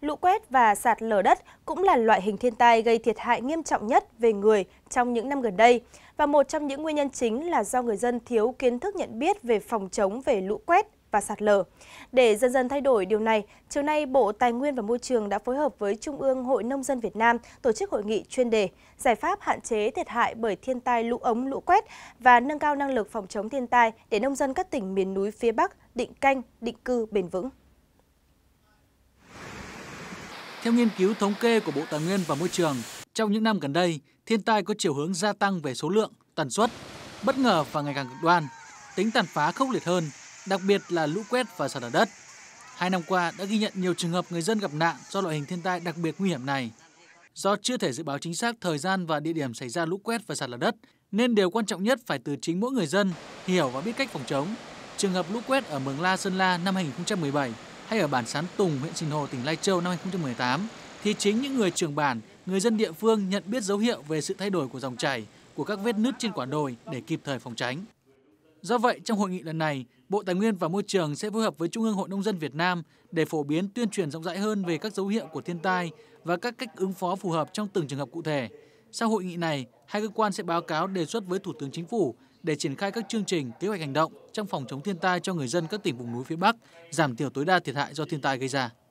lũ quét và sạt lở đất cũng là loại hình thiên tai gây thiệt hại nghiêm trọng nhất về người trong những năm gần đây. Và một trong những nguyên nhân chính là do người dân thiếu kiến thức nhận biết về phòng chống về lũ quét và sạt lở. Để dần dần thay đổi điều này, chiều nay Bộ Tài nguyên và Môi trường đã phối hợp với Trung ương Hội Nông dân Việt Nam tổ chức hội nghị chuyên đề Giải pháp hạn chế thiệt hại bởi thiên tai lũ ống lũ quét và nâng cao năng lực phòng chống thiên tai để nông dân các tỉnh miền núi phía Bắc định canh, định cư bền vững. Theo nghiên cứu thống kê của Bộ Tài nguyên và Môi trường, trong những năm gần đây, thiên tai có chiều hướng gia tăng về số lượng, tần suất, bất ngờ và ngày càng cực đoan, tính tàn phá khốc liệt hơn, đặc biệt là lũ quét và sạt lở đất. Hai năm qua đã ghi nhận nhiều trường hợp người dân gặp nạn do loại hình thiên tai đặc biệt nguy hiểm này. Do chưa thể dự báo chính xác thời gian và địa điểm xảy ra lũ quét và sạt lở đất, nên điều quan trọng nhất phải từ chính mỗi người dân hiểu và biết cách phòng chống. Trường hợp lũ quét ở Mường La, Sơn La năm 2017 hay ở bản Sán Tùng, huyện Sìn Hồ, tỉnh Lai Châu năm 2018, thì chính những người trưởng bản, người dân địa phương nhận biết dấu hiệu về sự thay đổi của dòng chảy, của các vết nứt trên quả đồi để kịp thời phòng tránh. Do vậy, trong hội nghị lần này, Bộ Tài nguyên và Môi trường sẽ phối hợp với Trung ương Hội Nông dân Việt Nam để phổ biến tuyên truyền rộng rãi hơn về các dấu hiệu của thiên tai và các cách ứng phó phù hợp trong từng trường hợp cụ thể, sau hội nghị này, hai cơ quan sẽ báo cáo đề xuất với Thủ tướng Chính phủ để triển khai các chương trình, kế hoạch hành động trong phòng chống thiên tai cho người dân các tỉnh vùng núi phía Bắc, giảm thiểu tối đa thiệt hại do thiên tai gây ra.